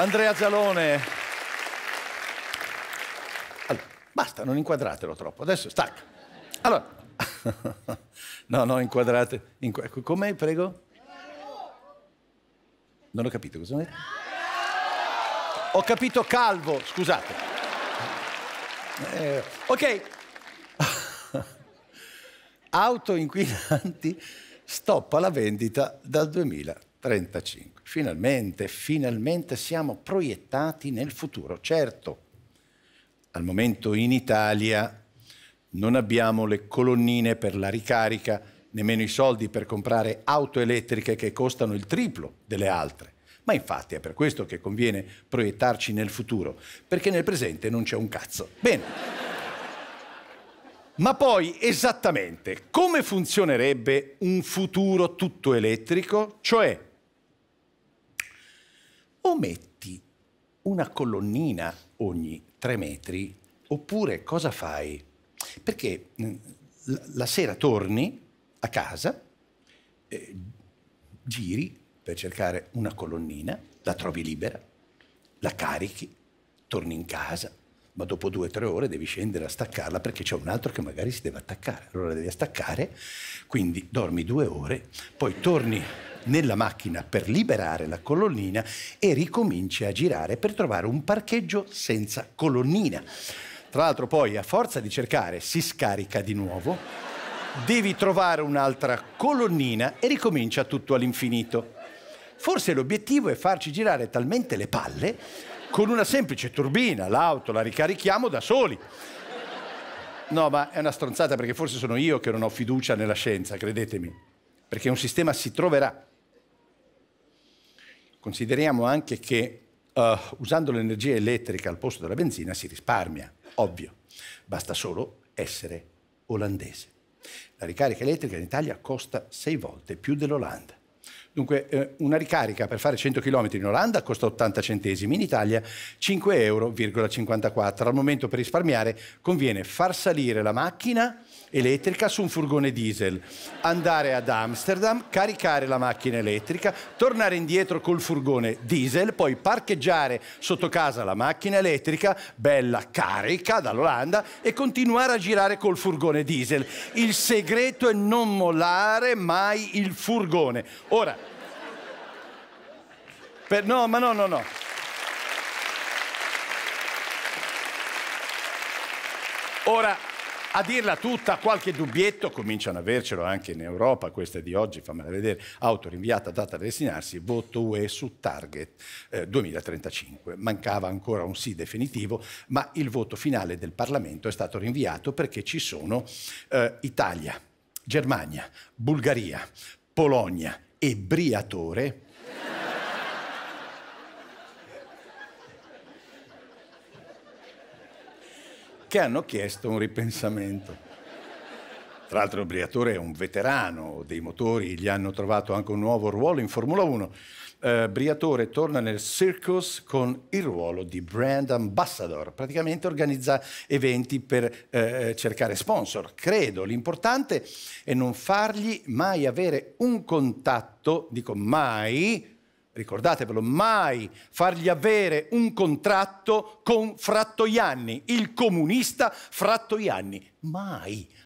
Andrea Zalone. Allora, basta, non inquadratelo troppo. Adesso stacca. Allora. no, no, inquadrate. Inqu ecco, Come, prego? Non ho capito cosa ho detto. Ho capito calvo, scusate. Eh, ok. Auto inquinanti stoppa la vendita dal 2000. 35. Finalmente, finalmente siamo proiettati nel futuro. Certo, al momento in Italia non abbiamo le colonnine per la ricarica, nemmeno i soldi per comprare auto elettriche che costano il triplo delle altre. Ma infatti è per questo che conviene proiettarci nel futuro, perché nel presente non c'è un cazzo. Bene. Ma poi esattamente come funzionerebbe un futuro tutto elettrico? Cioè o metti una colonnina ogni tre metri, oppure cosa fai? Perché mm, la sera torni a casa, eh, giri per cercare una colonnina, la trovi libera, la carichi, torni in casa, ma dopo due o tre ore devi scendere a staccarla perché c'è un altro che magari si deve attaccare. Allora devi staccare, quindi dormi due ore, poi torni nella macchina per liberare la colonnina e ricomincia a girare per trovare un parcheggio senza colonnina. Tra l'altro poi a forza di cercare si scarica di nuovo, devi trovare un'altra colonnina e ricomincia tutto all'infinito. Forse l'obiettivo è farci girare talmente le palle con una semplice turbina, l'auto la ricarichiamo da soli. No, ma è una stronzata perché forse sono io che non ho fiducia nella scienza, credetemi, perché un sistema si troverà Consideriamo anche che uh, usando l'energia elettrica al posto della benzina si risparmia, ovvio. Basta solo essere olandese. La ricarica elettrica in Italia costa 6 volte più dell'Olanda. Dunque, eh, una ricarica per fare 100 km in Olanda costa 80 centesimi, in Italia 5,54 euro. Al momento per risparmiare conviene far salire la macchina elettrica su un furgone diesel, andare ad Amsterdam, caricare la macchina elettrica, tornare indietro col furgone diesel, poi parcheggiare sotto casa la macchina elettrica, bella carica dall'Olanda, e continuare a girare col furgone diesel. Il segreto è non mollare mai il furgone. Ora, per, no, ma no, no, no. Ora, a dirla tutta, qualche dubbietto, cominciano ad avercelo anche in Europa, questa è di oggi, fammela vedere, auto rinviata, data da destinarsi, voto UE su target eh, 2035. Mancava ancora un sì definitivo, ma il voto finale del Parlamento è stato rinviato perché ci sono eh, Italia, Germania, Bulgaria, Polonia e Briatore che hanno chiesto un ripensamento. Tra l'altro il Briatore è un veterano dei motori, gli hanno trovato anche un nuovo ruolo in Formula 1. Eh, Briatore torna nel Circus con il ruolo di brand ambassador, praticamente organizza eventi per eh, eh cercare sponsor. Credo l'importante è non fargli mai avere un contatto, dico mai, ricordatevelo, mai fargli avere un contratto con Frattoianni, il comunista Frattoianni, mai,